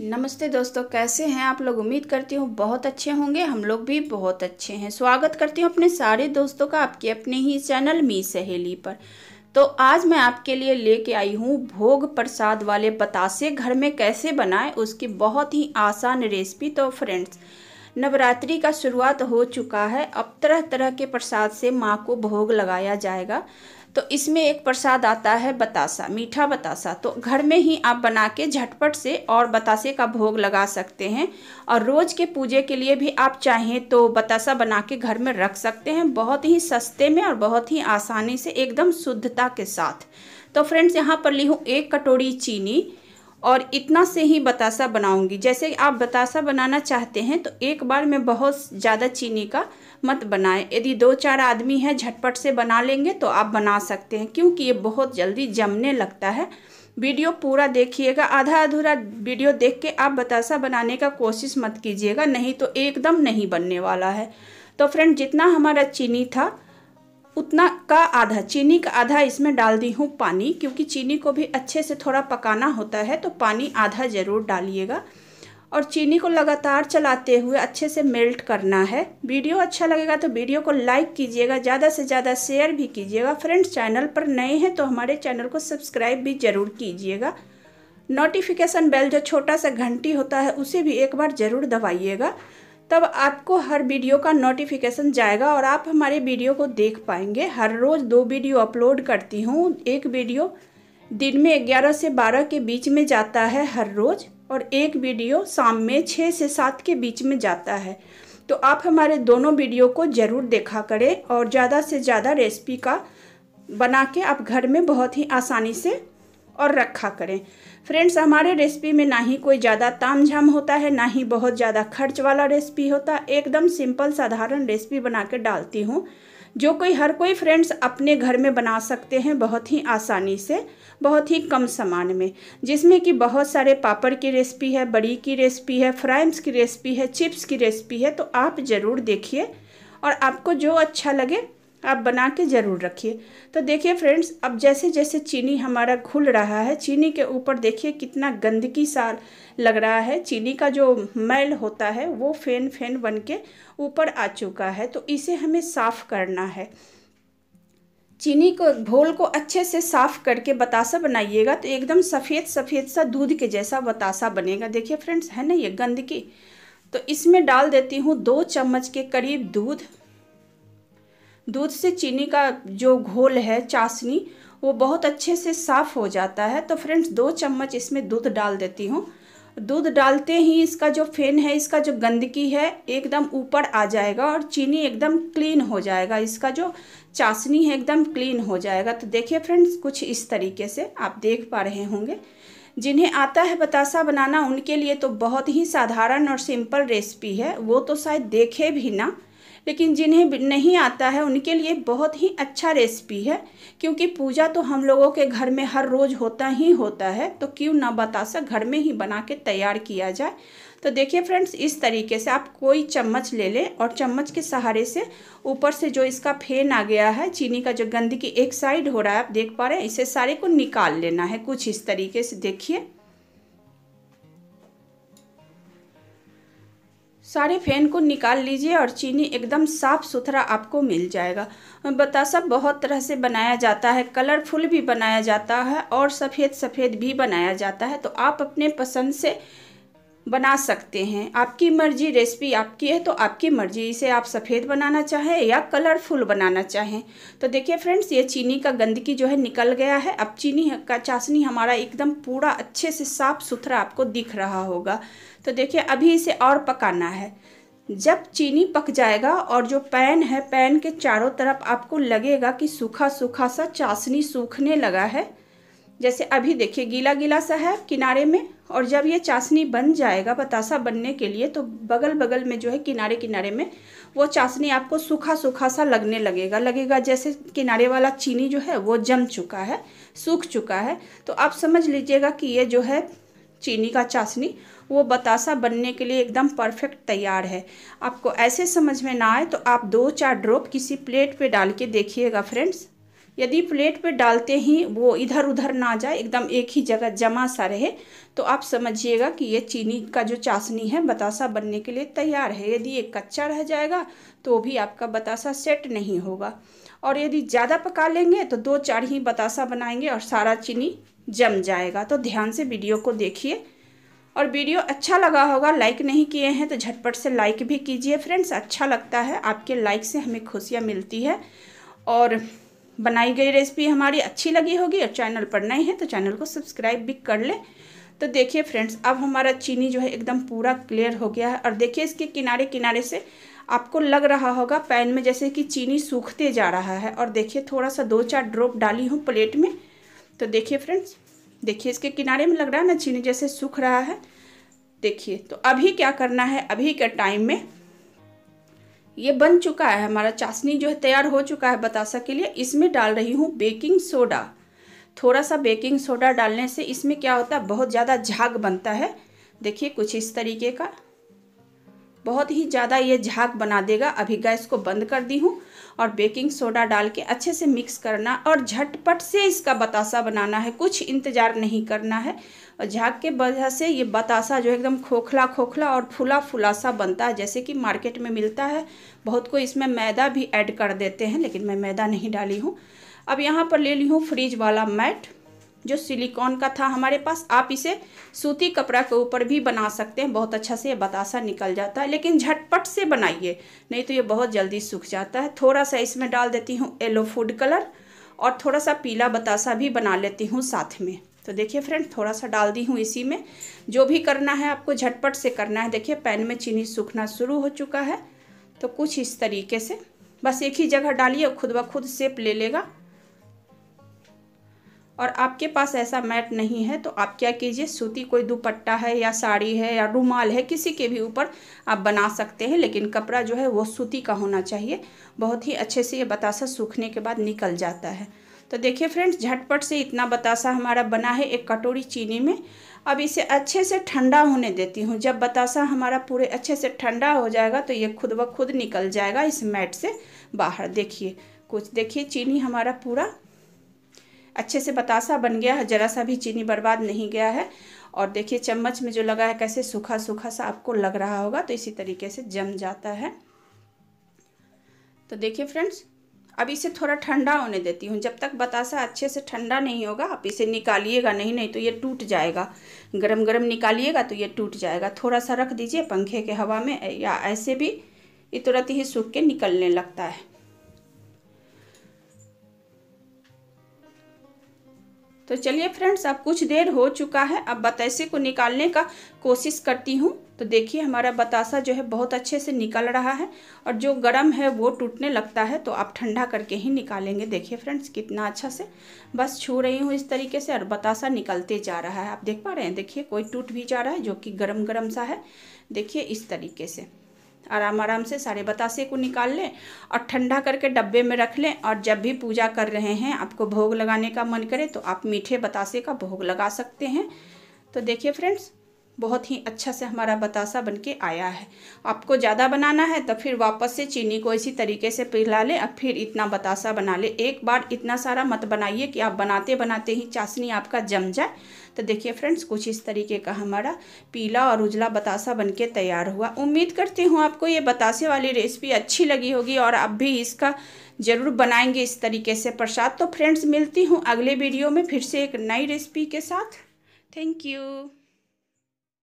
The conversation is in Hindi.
नमस्ते दोस्तों कैसे हैं आप लोग उम्मीद करती हूँ बहुत अच्छे होंगे हम लोग भी बहुत अच्छे हैं स्वागत करती हूँ अपने सारे दोस्तों का आपके अपने ही चैनल मी सहेली पर तो आज मैं आपके लिए लेके आई हूँ भोग प्रसाद वाले बतासे घर में कैसे बनाएं उसकी बहुत ही आसान रेसिपी तो फ्रेंड्स नवरात्रि का शुरुआत हो चुका है अब तरह तरह के प्रसाद से माँ को भोग लगाया जाएगा तो इसमें एक प्रसाद आता है बतासा मीठा बतासा तो घर में ही आप बना के झटपट से और बतासे का भोग लगा सकते हैं और रोज़ के पूजे के लिए भी आप चाहें तो बतासा बना के घर में रख सकते हैं बहुत ही सस्ते में और बहुत ही आसानी से एकदम शुद्धता के साथ तो फ्रेंड्स यहाँ पर ली हूँ एक कटोरी चीनी और इतना से ही बतासा बनाऊंगी जैसे आप बतासा बनाना चाहते हैं तो एक बार में बहुत ज़्यादा चीनी का मत बनाएं यदि दो चार आदमी हैं झटपट से बना लेंगे तो आप बना सकते हैं क्योंकि ये बहुत जल्दी जमने लगता है वीडियो पूरा देखिएगा आधा अधूरा वीडियो देख के आप बतासा बनाने का कोशिश मत कीजिएगा नहीं तो एकदम नहीं बनने वाला है तो फ्रेंड जितना हमारा चीनी था उतना का आधा चीनी का आधा इसमें डाल दी हूँ पानी क्योंकि चीनी को भी अच्छे से थोड़ा पकाना होता है तो पानी आधा ज़रूर डालिएगा और चीनी को लगातार चलाते हुए अच्छे से मेल्ट करना है वीडियो अच्छा लगेगा तो वीडियो को लाइक कीजिएगा ज़्यादा से ज़्यादा शेयर भी कीजिएगा फ्रेंड्स चैनल पर नए हैं तो हमारे चैनल को सब्सक्राइब भी ज़रूर कीजिएगा नोटिफिकेशन बेल जो छोटा सा घंटी होता है उसे भी एक बार ज़रूर दबाइएगा तब आपको हर वीडियो का नोटिफिकेशन जाएगा और आप हमारे वीडियो को देख पाएंगे हर रोज़ दो वीडियो अपलोड करती हूँ एक वीडियो दिन में ग्यारह से बारह के बीच में जाता है हर रोज़ और एक वीडियो शाम में छः से सात के बीच में जाता है तो आप हमारे दोनों वीडियो को ज़रूर देखा करें और ज़्यादा से ज़्यादा रेसिपी का बना के आप घर में बहुत ही आसानी से और रखा करें फ्रेंड्स हमारे रेसिपी में ना ही कोई ज़्यादा ताम झाम होता है ना ही बहुत ज़्यादा खर्च वाला रेसिपी होता एकदम सिंपल साधारण रेसिपी बना के डालती हूँ जो कोई हर कोई फ्रेंड्स अपने घर में बना सकते हैं बहुत ही आसानी से बहुत ही कम सामान में जिसमें कि बहुत सारे पापड़ की रेसिपी है बड़ी की रेसिपी है फ्राइम्स की रेसिपी है चिप्स की रेसिपी है तो आप ज़रूर देखिए और आपको जो अच्छा लगे आप बना के ज़रूर रखिए तो देखिए फ्रेंड्स अब जैसे जैसे चीनी हमारा घुल रहा है चीनी के ऊपर देखिए कितना गंदगी सा लग रहा है चीनी का जो मैल होता है वो फैन फैन बन के ऊपर आ चुका है तो इसे हमें साफ़ करना है चीनी को घोल को अच्छे से साफ़ करके बतासा बनाइएगा तो एकदम सफ़ेद सफ़ेद सा दूध के जैसा बतासा बनेगा देखिए फ्रेंड्स है ना ये गंदगी तो इसमें डाल देती हूँ दो चम्मच के करीब दूध दूध से चीनी का जो घोल है चाशनी वो बहुत अच्छे से साफ़ हो जाता है तो फ्रेंड्स दो चम्मच इसमें दूध डाल देती हूँ दूध डालते ही इसका जो फेन है इसका जो गंदगी है एकदम ऊपर आ जाएगा और चीनी एकदम क्लीन हो जाएगा इसका जो चाशनी है एकदम क्लीन हो जाएगा तो देखिए फ्रेंड्स कुछ इस तरीके से आप देख पा रहे होंगे जिन्हें आता है बतासा बनाना उनके लिए तो बहुत ही साधारण और सिंपल रेसिपी है वो तो शायद देखे भी ना लेकिन जिन्हें नहीं आता है उनके लिए बहुत ही अच्छा रेसिपी है क्योंकि पूजा तो हम लोगों के घर में हर रोज़ होता ही होता है तो क्यों ना बता सक घर में ही बना के तैयार किया जाए तो देखिए फ्रेंड्स इस तरीके से आप कोई चम्मच ले लें और चम्मच के सहारे से ऊपर से जो इसका फेन आ गया है चीनी का जो गंदगी एक साइड हो रहा है आप देख पा रहे हैं इसे सारे को निकाल लेना है कुछ इस तरीके से देखिए सारे फैन को निकाल लीजिए और चीनी एकदम साफ़ सुथरा आपको मिल जाएगा बतासा बहुत तरह से बनाया जाता है कलरफुल भी बनाया जाता है और सफ़ेद सफ़ेद भी बनाया जाता है तो आप अपने पसंद से बना सकते हैं आपकी मर्जी रेसिपी आपकी है तो आपकी मर्जी इसे आप सफ़ेद बनाना चाहें या कलरफुल बनाना चाहें तो देखिए फ्रेंड्स ये चीनी का गंदगी जो है निकल गया है अब चीनी का चाशनी हमारा एकदम पूरा अच्छे से साफ़ सुथरा आपको दिख रहा होगा तो देखिए अभी इसे और पकाना है जब चीनी पक जाएगा और जो पैन है पैन के चारों तरफ आपको लगेगा कि सूखा सूखा सा चाशनी सूखने लगा है जैसे अभी देखिए गीला गीला सा है किनारे में और जब ये चाशनी बन जाएगा बतासा बनने के लिए तो बगल बगल में जो है किनारे किनारे में वो चाशनी आपको सूखा सूखा सा लगने लगेगा लगेगा जैसे किनारे वाला चीनी जो है वो जम चुका है सूख चुका है तो आप समझ लीजिएगा कि ये जो है चीनी का चाशनी वो बतासा बनने के लिए एकदम परफेक्ट तैयार है आपको ऐसे समझ में ना आए तो आप दो चार ड्रॉप किसी प्लेट पे डाल के देखिएगा फ्रेंड्स यदि प्लेट पे डालते ही वो इधर उधर ना जाए एकदम एक ही जगह जमा सा रहे तो आप समझिएगा कि ये चीनी का जो चाशनी है बतासा बनने के लिए तैयार है यदि ये कच्चा रह जाएगा तो भी आपका बतासा सेट नहीं होगा और यदि ज़्यादा पका लेंगे तो दो चार ही बतासा बनाएंगे और सारा चीनी जम जाएगा तो ध्यान से वीडियो को देखिए और वीडियो अच्छा लगा होगा लाइक नहीं किए हैं तो झटपट से लाइक भी कीजिए फ्रेंड्स अच्छा लगता है आपके लाइक से हमें खुशियाँ मिलती है और बनाई गई रेसिपी हमारी अच्छी लगी होगी और चैनल पर नए हैं तो चैनल को सब्सक्राइब भी कर लें तो देखिए फ्रेंड्स अब हमारा चीनी जो है एकदम पूरा क्लियर हो गया है और देखिए इसके किनारे किनारे से आपको लग रहा होगा पैन में जैसे कि चीनी सूखते जा रहा है और देखिए थोड़ा सा दो चार ड्रॉप डाली हूँ प्लेट में तो देखिए फ्रेंड्स देखिए इसके किनारे में लग रहा है ना चीनी जैसे सूख रहा है देखिए तो अभी क्या करना है अभी के टाइम में ये बन चुका है हमारा चाशनी जो है तैयार हो चुका है बतासा के लिए इसमें डाल रही हूँ बेकिंग सोडा थोड़ा सा बेकिंग सोडा डालने से इसमें क्या होता है बहुत ज़्यादा झाग बनता है देखिए कुछ इस तरीके का बहुत ही ज़्यादा ये झाग बना देगा अभी गैस को बंद कर दी हूँ और बेकिंग सोडा डाल के अच्छे से मिक्स करना और झटपट से इसका बतासा बनाना है कुछ इंतज़ार नहीं करना है और झाग के वजह से ये बतासा जो एकदम खोखला खोखला और फुला फुला सा बनता है जैसे कि मार्केट में मिलता है बहुत को इसमें मैदा भी ऐड कर देते हैं लेकिन मैं मैदा नहीं डाली हूँ अब यहाँ पर ले ली हूँ फ्रिज वाला मैट जो सिलिकॉन का था हमारे पास आप इसे सूती कपड़ा के ऊपर भी बना सकते हैं बहुत अच्छा से ये बतासा निकल जाता है लेकिन झटपट से बनाइए नहीं तो ये बहुत जल्दी सूख जाता है थोड़ा सा इसमें डाल देती हूँ येलो फूड कलर और थोड़ा सा पीला बतासा भी बना लेती हूँ साथ में तो देखिए फ्रेंड थोड़ा सा डाल दी हूँ इसी में जो भी करना है आपको झटपट से करना है देखिए पैन में चीनी सूखना शुरू हो चुका है तो कुछ इस तरीके से बस एक ही जगह डालिए खुद ब खुद सेप ले लेगा और आपके पास ऐसा मैट नहीं है तो आप क्या कीजिए सूती कोई दुपट्टा है या साड़ी है या रुमाल है किसी के भी ऊपर आप बना सकते हैं लेकिन कपड़ा जो है वो सूती का होना चाहिए बहुत ही अच्छे से ये बतासा सूखने के बाद निकल जाता है तो देखिए फ्रेंड्स झटपट से इतना बतासा हमारा बना है एक कटोरी चीनी में अब इसे अच्छे से ठंडा होने देती हूँ जब बतासा हमारा पूरे अच्छे से ठंडा हो जाएगा तो ये खुद ब खुद निकल जाएगा इस मैट से बाहर देखिए कुछ देखिए चीनी हमारा पूरा अच्छे से बतासा बन गया है ज़रा सा भी चीनी बर्बाद नहीं गया है और देखिए चम्मच में जो लगा है कैसे सूखा सूखा सा आपको लग रहा होगा तो इसी तरीके से जम जाता है तो देखिए फ्रेंड्स अब इसे थोड़ा ठंडा होने देती हूँ जब तक बतासा अच्छे से ठंडा नहीं होगा आप इसे निकालिएगा नहीं नहीं तो ये टूट जाएगा गरम गरम निकालिएगा तो ये टूट जाएगा थोड़ा सा रख दीजिए पंखे के हवा में या ऐसे भी ये तुरंत ही सूख के निकलने लगता है तो चलिए फ्रेंड्स अब कुछ देर हो चुका है अब बतासे को निकालने का कोशिश करती हूँ तो देखिए हमारा बतासा जो है बहुत अच्छे से निकल रहा है और जो गर्म है वो टूटने लगता है तो आप ठंडा करके ही निकालेंगे देखिए फ्रेंड्स कितना अच्छा से बस छू रही हूँ इस तरीके से और बतासा निकलते जा रहा है आप देख पा रहे हैं देखिए कोई टूट भी जा रहा है जो कि गर्म गर्म सा है देखिए इस तरीके से आराम आराम से सारे बतासे को निकाल लें और ठंडा करके डब्बे में रख लें और जब भी पूजा कर रहे हैं आपको भोग लगाने का मन करे तो आप मीठे बतासे का भोग लगा सकते हैं तो देखिए फ्रेंड्स बहुत ही अच्छा से हमारा बतासा बन के आया है आपको ज़्यादा बनाना है तो फिर वापस से चीनी को इसी तरीके से पिघला लें और फिर इतना बतासा बना लें एक बार इतना सारा मत बनाइए कि आप बनाते बनाते ही चाशनी आपका जम जाए तो देखिए फ्रेंड्स कुछ इस तरीके का हमारा पीला और उजला बतासा के तैयार हुआ उम्मीद करती हूँ आपको ये बतासे वाली रेसिपी अच्छी लगी होगी और अब भी इसका ज़रूर बनाएंगे इस तरीके से प्रसाद तो फ्रेंड्स मिलती हूँ अगले वीडियो में फिर से एक नई रेसिपी के साथ थैंक यू